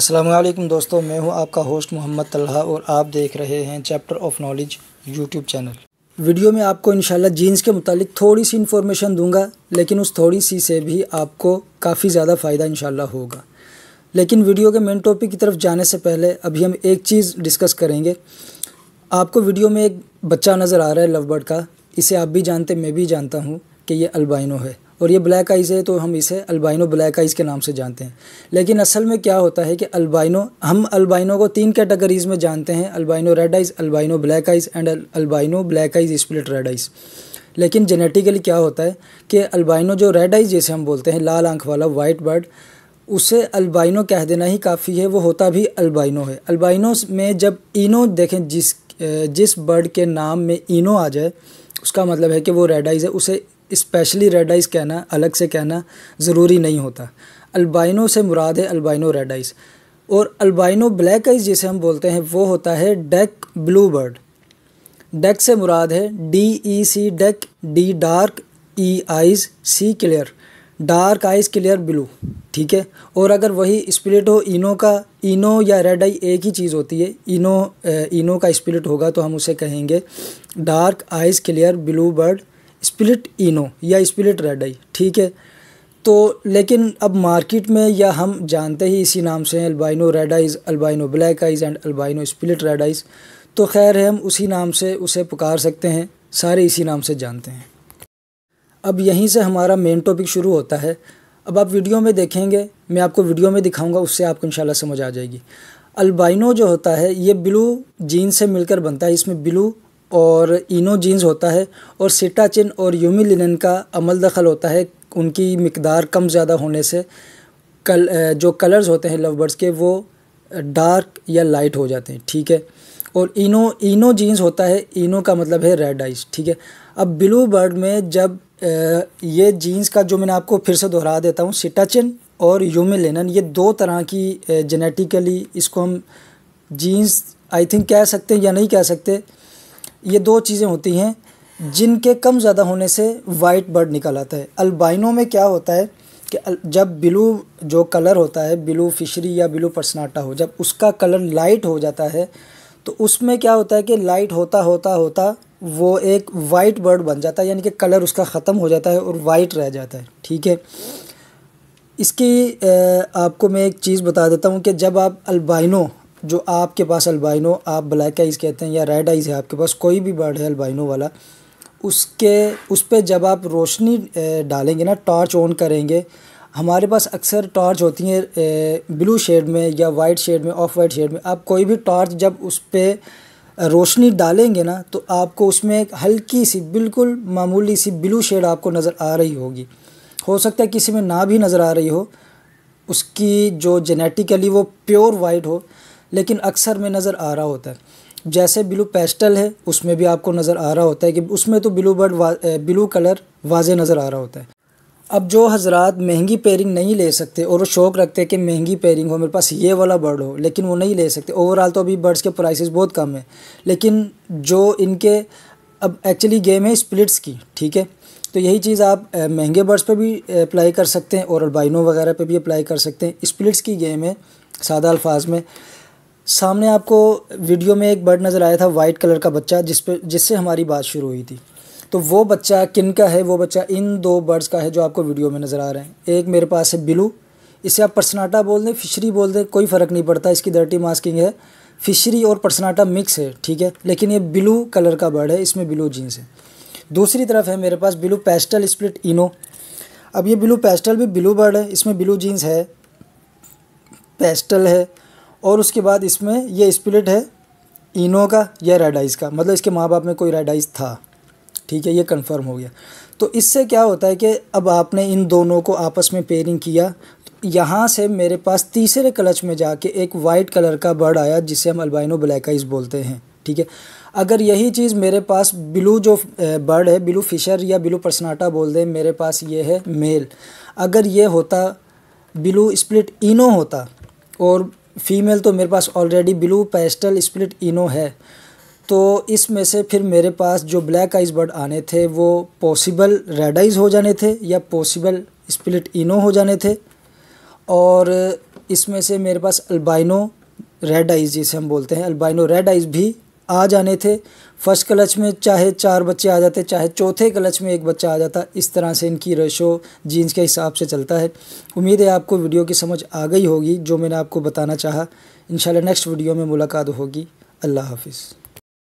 असलम दोस्तों मैं हूं आपका होस्ट मोहम्मद तलहा और आप देख रहे हैं chapter of knowledge YouTube channel video में आपको इंशाल्लाह जीन्स के मुतालिक थोड़ी सी इन्फॉर्मेशन दूंगा लेकिन उस थोड़ी सी से भी आपको काफ़ी ज़्यादा फ़ायदा इंशाल्लाह होगा लेकिन वीडियो के मेन टॉपिक की तरफ जाने से पहले अभी हम एक चीज़ डिस्कस करेंगे आपको वीडियो में एक बच्चा नज़र आ रहा है लवबर्ड का इसे आप भी जानते मैं भी जानता हूँ कि ये अल्बाइनो है और ये ब्लैक आइज़ है तो हम इसे अल्बाइनो ब्लैक आइज़ के नाम से जानते हैं लेकिन असल में क्या होता है कि अल्बाइनो हम अल्बाइनो को तीन कैटेगरीज़ में जानते हैं albino red eyes albino black eyes and albino black eyes split red eyes लेकिन जेनेटिकली क्या होता है कि अल्बाइनो जो रेड आइज़ जैसे हम बोलते हैं लाल आंख वाला वाइट बर्ड उसे अल्बाइनो कह देना ही काफ़ी है वो होता भी अल्बाइनो है अल्बाइनो में जब इनो देखें जिस जिस बर्ड के नाम में इनो आ जाए उसका मतलब है कि वो रेड आइज़ है उसे स्पेशली रेड आइस कहना अलग से कहना ज़रूरी नहीं होता अल्बाइनो से मुराद है अल्बाइनो रेड आइस और अल्बाइनो ब्लैक आइस जिसे हम बोलते हैं वो होता है डेक ब्लू बर्ड डेक से मुराद है D E C dec D dark E e eyes C clear dark eyes clear blue ठीक है और अगर वही स्प्लिट हो इनो का इनो या रेड आई एक ही चीज़ होती है इनो इनो का स्प्लिट होगा तो हम उसे कहेंगे dark eyes clear blue bird split ino या स्प्लिट रेड आई ठीक है तो लेकिन अब मार्केट में या हम जानते ही इसी नाम से हैं albino red eyes albino black eyes and albino split red eyes तो खैर हम उसी नाम से उसे पुकार सकते हैं सारे इसी नाम से जानते हैं अब यहीं से हमारा मेन टॉपिक शुरू होता है अब आप वीडियो में देखेंगे मैं आपको वीडियो में दिखाऊंगा उससे आपको इंशाल्लाह समझ आ जाएगी अल्बाइनो जो होता है ये ब्लू जीन से मिलकर बनता है इसमें ब्लू और इनो जीन्स होता है और सिटाचिन और यूमी लिनन का अमल दखल होता है उनकी मकदार कम ज़्यादा होने से कल जो कलर्स होते हैं लव बर्ड्स के वो डार्क या लाइट हो जाते हैं ठीक है और इनो इनो जीन्स होता है इनो का मतलब है रेड आइज ठीक है अब ब्लू बर्ड में जब ये जीन्स का जो मैंने आपको फिर से दोहरा देता हूँ सिटाचिन और यूमे ये दो तरह की जेनेटिकली इसको हम जीन्स आई थिंक कह सकते हैं या नहीं कह सकते ये दो चीज़ें होती हैं जिनके कम ज़्यादा होने से वाइट बर्ड निकल आता है अल्बाइनों में क्या होता है कि जब ब्लू जो कलर होता है ब्लू फिशरी या ब्लू पर्सनाटा हो जब उसका कलर लाइट हो जाता है तो उसमें क्या होता है कि लाइट होता होता होता वो एक वाइट बर्ड बन जाता है यानी कि कलर उसका ख़त्म हो जाता है और वाइट रह जाता है ठीक है इसकी आपको मैं एक चीज़ बता देता हूँ कि जब आप अल्बाइनों जो आपके पास अल्बाइनो आप ब्लैक आइज़ कहते हैं या रेड आइज़ है आपके पास कोई भी बर्ड है अल्बाइनो वाला उसके उस पर जब आप रोशनी डालेंगे ना टॉर्च ऑन करेंगे हमारे पास अक्सर टॉर्च होती हैं ब्लू शेड में या वाइट शेड में ऑफ वाइट शेड में आप कोई भी टॉर्च जब उस पर रोशनी डालेंगे ना तो आपको उसमें एक हल्की सी बिल्कुल मामूली सी ब्लू शेड आपको नज़र आ रही होगी हो सकता है किसी में ना भी नज़र आ रही हो उसकी जो जेनेटिकली वो प्योर वाइट हो लेकिन अक्सर में नज़र आ रहा होता है जैसे ब्लू पेस्टल है उसमें भी आपको नज़र आ रहा होता है कि उसमें तो blue bird blue colour was नज़र आ रहा होता है अब जो हजरात महंगी पेयरिंग नहीं ले सकते और वो शौक़ रखते हैं कि महंगी पेयरिंग हो मेरे पास ये वाला बर्ड हो लेकिन वो नहीं ले सकते ओवरऑल तो अभी बर्ड्स के प्राइसेस बहुत कम है लेकिन जो इनके अब एक्चुअली गेम है स्प्लिट्स की ठीक है तो यही चीज़ आप महंगे बर्ड्स पे भी अप्लाई कर सकते हैं और अल्बाइनो वगैरह पर भी अप्लाई कर सकते हैं स्प्लिट्स की गेम है सादा अल्फाज में सामने आपको वीडियो में एक बर्ड नज़र आया था वाइट कलर का बच्चा जिस पर जिससे हमारी बात शुरू हुई थी तो वो बच्चा किन का है वो बच्चा इन दो बर्ड्स का है जो आपको वीडियो में नज़र आ रहे हैं एक मेरे पास है बिलू इसे आप पर्सनाटा बोल दें फिशरी बोल दें कोई फ़र्क नहीं पड़ता इसकी डर्टी मास्किंग है फिशरी और पर्सनाटा मिक्स है ठीक है लेकिन ये ब्लू कलर का बर्ड है इसमें ब्लू जीन्स है दूसरी तरफ है मेरे पास ब्लू पेस्टल स्प्लिट इनो अब ये ब्लू पेस्टल भी ब्लू बर्ड है इसमें ब्लू जीन्स है पेस्टल है और उसके बाद इसमें ये स्प्लिट है इनो का या रेडाइज का मतलब इसके माँ बाप में कोई रेडाइस था ठीक है ये कंफर्म हो गया तो इससे क्या होता है कि अब आपने इन दोनों को आपस में पेयरिंग किया तो यहाँ से मेरे पास तीसरे क्लच में जाके एक वाइट कलर का बर्ड आया जिसे हम अल्बाइनो आइज़ बोलते हैं ठीक है अगर यही चीज़ मेरे पास ब्लू जो बर्ड है ब्लू फिशर या ब्लू पर्सनाटा बोल दें मेरे पास ये है मेल अगर ये होता ब्लू स्प्लिट इनो होता और फ़ीमेल तो मेरे पास already blue pastel split ino है तो इसमें से फिर मेरे पास जो ब्लैक आइस बर्ड आने थे वो पॉसिबल रेड आइज हो जाने थे या पॉसिबल स्प्लिट इनो हो जाने थे और इसमें से मेरे पास अल्बाइनो रेड आइज जिसे हम बोलते हैं अल्बाइनो रेड आइज भी आ जाने थे फर्स्ट क्लच में चाहे चार बच्चे आ जाते चाहे चौथे क्लच में एक बच्चा आ जाता इस तरह से इनकी रेशो जीन्स के हिसाब से चलता है उम्मीद है आपको वीडियो की समझ आ गई होगी जो मैंने आपको बताना चाहा इंशाल्लाह नेक्स्ट वीडियो में मुलाकात होगी अल्लाह हाफिज़